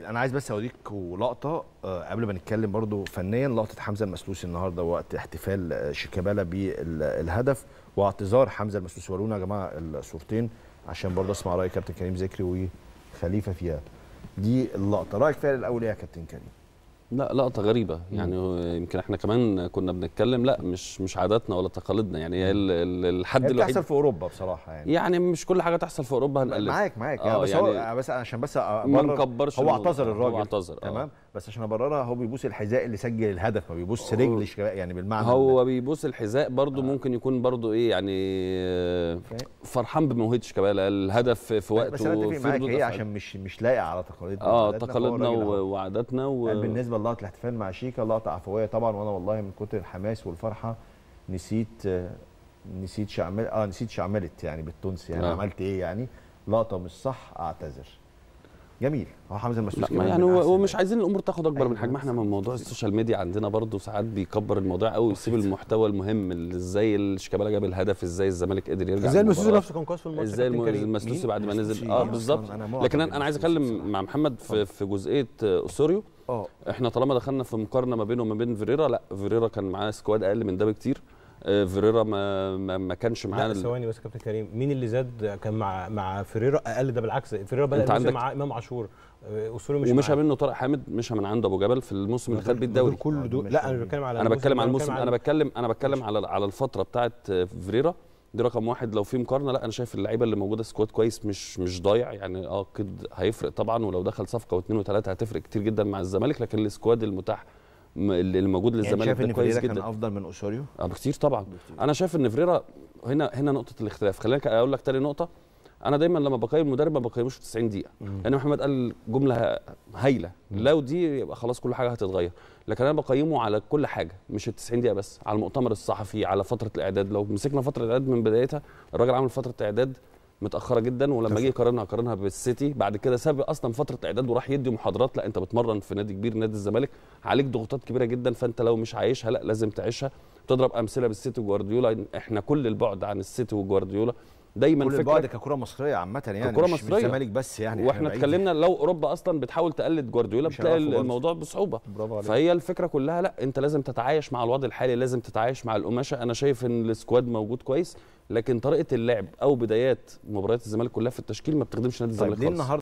انا عايز بس اوريك لقطه آه، قبل ما نتكلم برضو فنيا لقطه حمزه المسلوسي النهارده وقت احتفال آه، شيكابالا بالهدف واعتذار حمزه المسلوسي ورونا يا جماعه الصورتين عشان برضه اسمع راي كابتن كريم ذكري وخليفه فيها دي اللقطه رايك فيها الاول ايه يا كابتن كريم لا لقطه غريبه يعني يمكن احنا كمان كنا بنتكلم لا مش مش عاداتنا ولا تقاليدنا يعني هي الحد اللي بتحصل في اوروبا بصراحه يعني يعني مش كل حاجه تحصل في اوروبا هنقلب معاك معاك يعني آه يعني بس يعني هو بس عشان بس ما نكبرش هو اعتذر الراجل هو اعتذر آه. تمام بس عشان ابررها هو بيبوس الحذاء اللي سجل الهدف ما بيبوس رجل يعني بالمعنى هو ده. بيبوس الحذاء برضو آه. ممكن يكون برضو ايه يعني فرحان بموهبه شيكابالا الهدف في وقته بس انا اتفق معاك ايه عشان مش مش لايق على تقاليدنا اه تقاليدنا وعاداتنا و... يعني بالنسبه للقطه الاحتفال مع شيكا لقطه عفويه طبعا وانا والله من كتر الحماس والفرحه نسيت آه، نسيت شعمل اه نسيت شعملت يعني بالتونسي يعني آه. عملت ايه يعني لقطه مش صح اعتذر جميل هو حمزه المسلوسي لا يعني ومش عايزين الامور تاخد اكبر أيوة، من حجمها احنا من موضوع السوشيال ميديا عندنا برضو ساعات بيكبر الموضوع قوي ويسيب المحتوى المهم ازاي شيكابالا جاب الهدف ازاي الزمالك قدر يرجع ازاي المسلوسي نفسه كان كويس في الماتش ازاي المسلوسي بعد ما نزل اه بالظبط لكن انا, أنا عايز اتكلم مع محمد في, في جزئيه اسوريو آه،, اه احنا طالما دخلنا في مقارنه ما بينه وما بين فيريرا لا فيريرا كان معاه سكواد اقل من ده بكتير آه، فيريرا ما, ما كانش معانا ثواني بس كابتن كريم مين اللي زاد كان مع مع فيريرا اقل ده بالعكس فيريرا بدا الموسم مع امام عاشور اسطوري آه، مش ومشى منه طارق حامد مشى من عند ابو جبل في الموسم اللي خد بيه الدوري كل دول لا انا بتكلم على انا بتكلم على الموسم انا بتكلم انا بتكلم على على الفتره بتاعت فيريرا دي رقم واحد لو في مقارنه لا انا شايف اللعيبه اللي موجوده سكواد كويس مش مش ضايع يعني اه هيفرق طبعا ولو دخل صفقه واثنين وثلاثه هتفرق كتير جدا مع الزمالك لكن السكواد المتاح اللي موجود يعني للزمالك يعني شايف ان فريرا كان افضل من اوسوريو؟ اه بكتير طبعا بكتير. انا شايف ان فريرا هنا هنا نقطه الاختلاف خليني اقول لك تاني نقطه انا دايما لما بقيم مدرب ما بقيموش في 90 دقيقه لان يعني محمد قال جمله هايله لو دي يبقى خلاص كل حاجه هتتغير لكن انا بقيمه على كل حاجه مش ال 90 دقيقه بس على المؤتمر الصحفي على فتره الاعداد لو مسكنا فتره الاعداد من بدايتها الراجل عمل فتره اعداد متاخره جدا ولما اجي اقارنها اقارنها بالسيتي بعد كده ساب اصلا فتره اعداد وراح يدي محاضرات لا انت بتمرن في نادي كبير نادي الزمالك عليك ضغوطات كبيره جدا فانت لو مش عايشها لا لازم تعيشها تضرب امثله بالسيتي وجوارديولا احنا كل البعد عن السيتي وجوارديولا دايما كل البعد ككره مصريه عامه يعني ككره مصريه مش الزمالك بس يعني واحنا اتكلمنا لو اوروبا اصلا بتحاول تقلد جوارديولا بتلاقي الموضوع بصعوبه برافو عليك. فهي الفكره كلها لا انت لازم تتعايش مع الوضع الحالي لازم تتعايش مع القماشه انا شايف ان السكواد موجود كويس لكن طريقه اللعب او بدايات مباريات الزمالك كلها في التشكيل ما بتخدمش نادي الزمالك طيب خالص